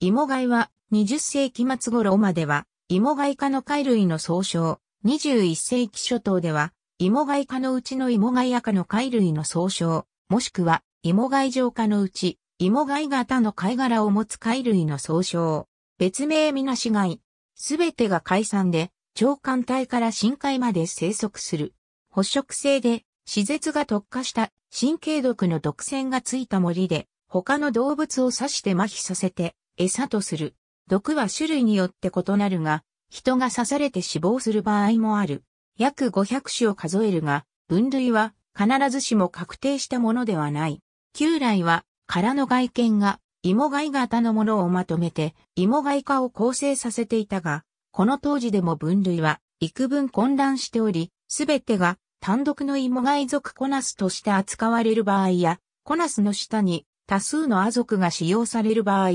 芋貝は20世紀末頃までは芋貝科の貝類の総称、21世紀初頭では芋貝科のうちの芋貝赤の貝類の総称、もしくは芋貝上科のうち芋貝型の貝殻を持つ貝類の総称、別名みなし貝、すべてが海産で、長官帯から深海まで生息する。捕食性で、施設が特化した神経毒の毒腺がついた森で、他の動物を刺して麻痺させて、餌とする。毒は種類によって異なるが、人が刺されて死亡する場合もある。約500種を数えるが、分類は必ずしも確定したものではない。旧来は殻の外見が芋貝型のものをまとめて芋貝化を構成させていたが、この当時でも分類は幾分混乱しており、すべてが単独の芋貝属コナスとして扱われる場合や、コナスの下に多数のア族が使用される場合、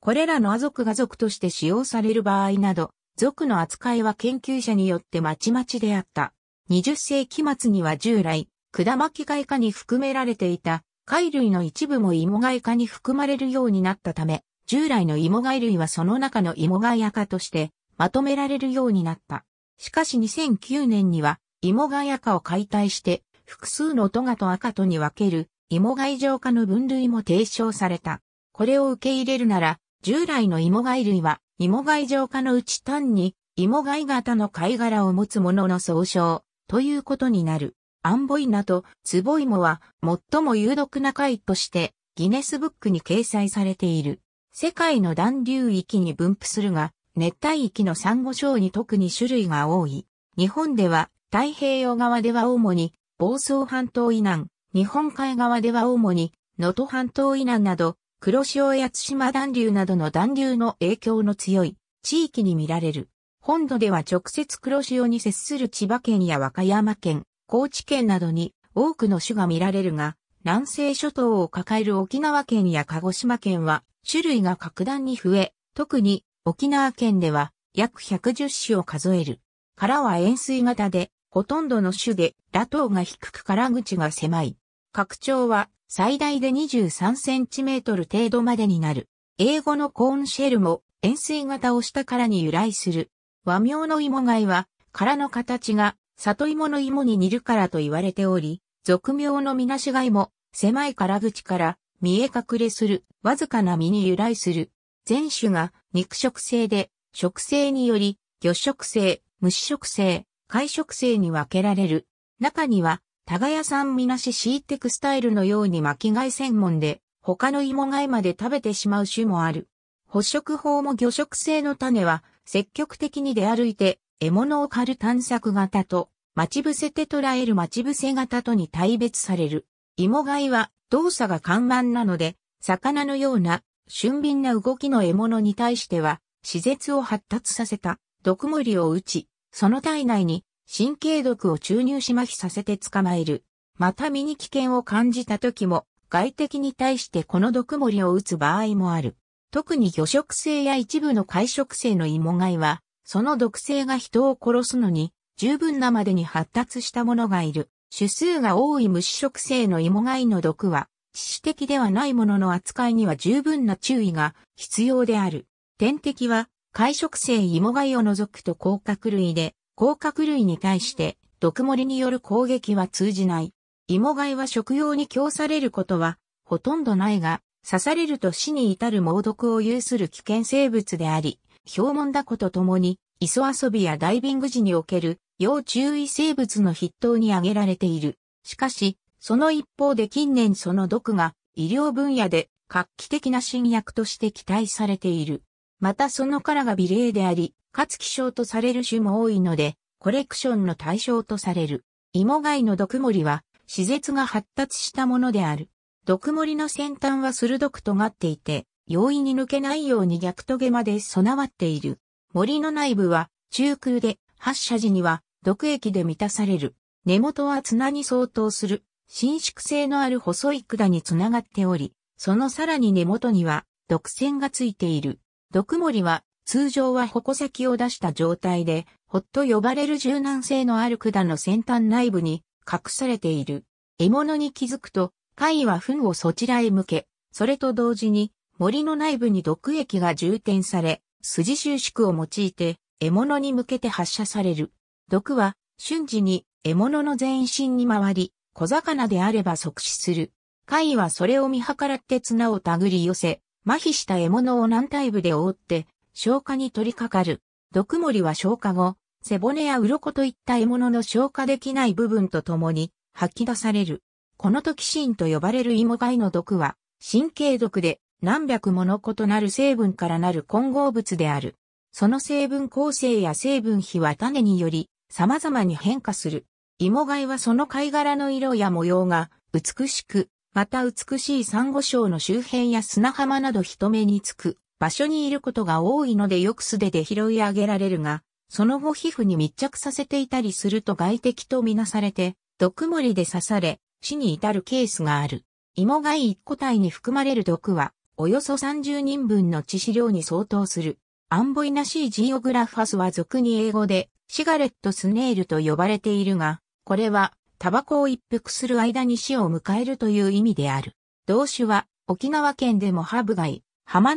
これらの亜族が族として使用される場合など、族の扱いは研究者によってまちまちであった。20世紀末には従来、果巻貝科に含められていた貝類の一部も芋貝科に含まれるようになったため、従来の芋貝類はその中の芋貝赤としてまとめられるようになった。しかし2009年には芋貝赤を解体して複数のトガと赤とに分ける芋貝状化の分類も提唱された。これを受け入れるなら従来の芋貝類は、芋貝状化のうち単に、芋貝型の貝殻を持つものの総称、ということになる。アンボイナとツボイモは、最も有毒な貝として、ギネスブックに掲載されている。世界の暖流域に分布するが、熱帯域のサンゴ礁に特に種類が多い。日本では、太平洋側では主に、房総半島以南、日本海側では主に、能登半島以南など、黒潮や津島暖流などの暖流の影響の強い地域に見られる。本土では直接黒潮に接する千葉県や和歌山県、高知県などに多くの種が見られるが、南西諸島を抱える沖縄県や鹿児島県は種類が格段に増え、特に沖縄県では約110種を数える。殻は円錐型で、ほとんどの種で、ラトが低く殻口が狭い。拡張は最大で2 3トル程度までになる。英語のコーンシェルも円錐型をしたからに由来する。和名の芋貝は、殻の形が里芋の芋に似るからと言われており、俗名のみなし貝も狭い殻口から見え隠れするわずかな身に由来する。全種が肉食性で、食性により魚食性、虫食性、貝食性に分けられる。中にはヤさんみなしシーテクスタイルのように巻き貝専門で、他の芋貝まで食べてしまう種もある。捕食法も魚食性の種は、積極的に出歩いて、獲物を狩る探索型と、待ち伏せて捉える待ち伏せ型とに大別される。芋貝は動作が緩慢なので、魚のような俊敏な動きの獲物に対しては、施設を発達させた毒森を打ち、その体内に神経毒を注入し麻痺させて捕まえる。また身に危険を感じた時も、外敵に対してこの毒盛りを打つ場合もある。特に魚食性や一部の海食性の芋貝は、その毒性が人を殺すのに、十分なまでに発達したものがいる。種数が多い虫食性の芋貝の毒は、致死的ではないものの扱いには十分な注意が必要である。天敵は、海食性芋貝を除くと甲殻類で、甲殻類に対して毒盛りによる攻撃は通じない。芋貝は食用に供されることはほとんどないが、刺されると死に至る猛毒を有する危険生物であり、標門だことともに、磯遊びやダイビング時における要注意生物の筆頭に挙げられている。しかし、その一方で近年その毒が医療分野で画期的な新薬として期待されている。またその殻が美麗であり、かつ希少とされる種も多いので、コレクションの対象とされる。芋貝の毒森は、施設が発達したものである。毒森の先端は鋭く尖っていて、容易に抜けないように逆トゲまで備わっている。森の内部は中空で発射時には毒液で満たされる。根元は綱に相当する伸縮性のある細い管につながっており、そのさらに根元には毒線がついている。毒盛は通常は矛先を出した状態で、ホッと呼ばれる柔軟性のある管の先端内部に隠されている。獲物に気づくと、貝は糞をそちらへ向け、それと同時に森の内部に毒液が充填され、筋収縮を用いて獲物に向けて発射される。毒は瞬時に獲物の全身に回り、小魚であれば即死する。貝はそれを見計らって綱をたぐり寄せ、麻痺した獲物を軟体部で覆って、消化に取り掛かる。毒森は消化後、背骨や鱗といった獲物の消化できない部分とともに吐き出される。この時シンと呼ばれる芋貝の毒は、神経毒で何百もの異なる成分からなる混合物である。その成分構成や成分比は種により様々に変化する。芋貝はその貝殻の色や模様が美しく、また美しい珊瑚礁の周辺や砂浜など人目につく場所にいることが多いのでよく素手で拾い上げられるが、その後皮膚に密着させていたりすると外敵とみなされて、毒森で刺され、死に至るケースがある。芋貝1個体に含まれる毒は、およそ30人分の致死量に相当する。アンボイナシージーオグラファスは俗に英語で、シガレットスネールと呼ばれているが、これはタバコを一服する間に死を迎えるという意味である。動詞は、沖縄県でもハブガイ、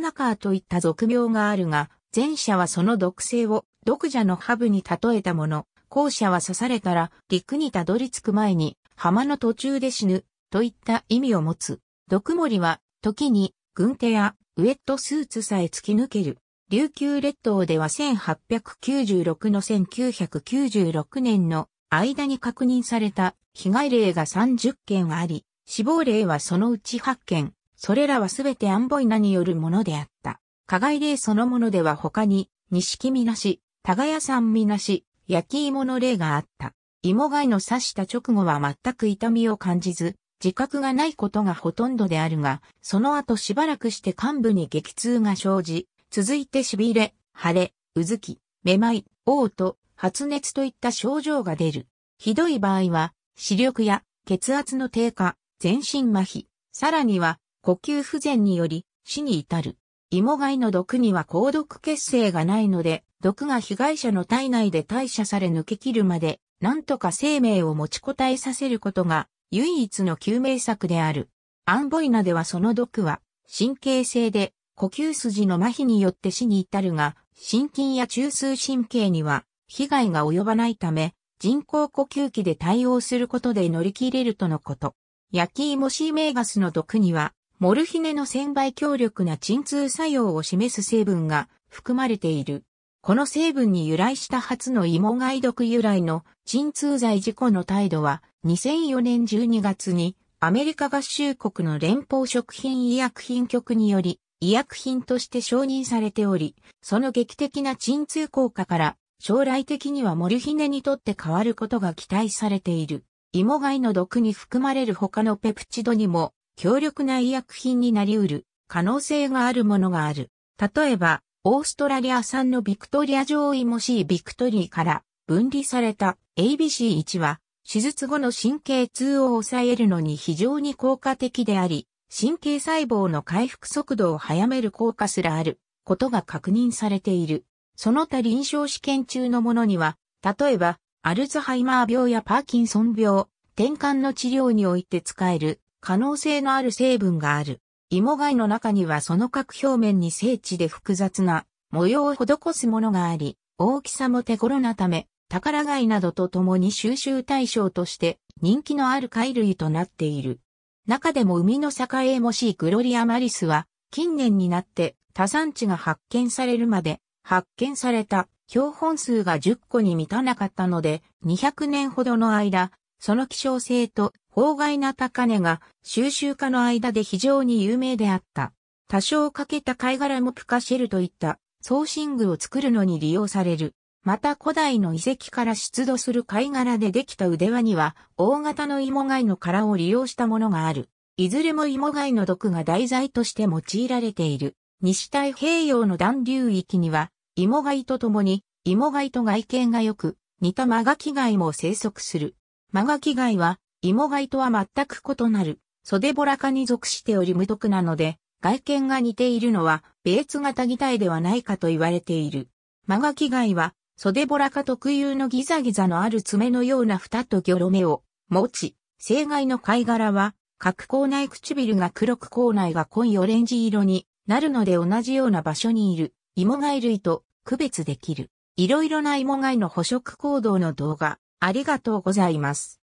中といった俗名があるが、前者はその毒性を毒蛇のハブに例えたもの、後者は刺されたら陸にたどり着く前に浜の途中で死ぬといった意味を持つ。毒森は時に軍手やウェットスーツさえ突き抜ける。琉球列島では1896の1996年の間に確認された被害例が30件あり、死亡例はそのうち8件、それらはすべてアンボイナによるものであった。加害例そのものでは他に、錦みなし、耕さんみなし、焼き芋の例があった。芋貝の刺した直後は全く痛みを感じず、自覚がないことがほとんどであるが、その後しばらくして幹部に激痛が生じ、続いて痺れ、腫れ、うずき、めまい、嘔吐、発熱といった症状が出る。ひどい場合は、視力や血圧の低下、全身麻痺、さらには呼吸不全により死に至る。芋貝の毒には高毒血清がないので、毒が被害者の体内で代謝され抜け切るまで、なんとか生命を持ちこたえさせることが唯一の救命策である。アンボイナではその毒は神経性で呼吸筋の麻痺によって死に至るが、心筋や中枢神経には被害が及ばないため、人工呼吸器で対応することで乗り切れるとのこと。焼き芋シーメーガスの毒には、モルヒネの1000倍強力な鎮痛作用を示す成分が含まれている。この成分に由来した初の芋害毒由来の鎮痛剤事故の態度は2004年12月にアメリカ合衆国の連邦食品医薬品局により医薬品として承認されており、その劇的な鎮痛効果から将来的にはモルヒネにとって変わることが期待されている。芋貝の毒に含まれる他のペプチドにも強力な医薬品になり得る可能性があるものがある。例えば、オーストラリア産のビクトリア上位も C ビクトリーから分離された ABC1 は手術後の神経痛を抑えるのに非常に効果的であり、神経細胞の回復速度を早める効果すらあることが確認されている。その他臨床試験中のものには、例えば、アルツハイマー病やパーキンソン病、転換の治療において使える可能性のある成分がある。芋貝の中にはその核表面に精緻で複雑な模様を施すものがあり、大きさも手頃なため、宝貝などと共に収集対象として人気のある貝類となっている。中でも海の栄えもしいグロリアマリスは近年になって多産地が発見されるまで発見された標本数が10個に満たなかったので、200年ほどの間、その希少性と法外な高値が収集家の間で非常に有名であった。多少かけた貝殻もプカシェルといった送信具を作るのに利用される。また古代の遺跡から出土する貝殻でできた腕輪には大型の芋貝の殻を利用したものがある。いずれも芋貝の毒が題材として用いられている。西太平洋の暖流域には、芋貝と共に、芋貝と外見が良く、似たマガキ貝も生息する。マガキ貝は、芋貝とは全く異なる、袖ボラ科に属しており無毒なので、外見が似ているのは、ベーツ型擬態ではないかと言われている。マガキ貝は、袖ボラ科特有のギザギザのある爪のような蓋とギョロ目を持ち、生外の貝殻は、角口内唇が黒く口内が濃いオレンジ色になるので同じような場所にいる芋貝類と区別できる。いろいろな芋貝の捕食行動の動画、ありがとうございます。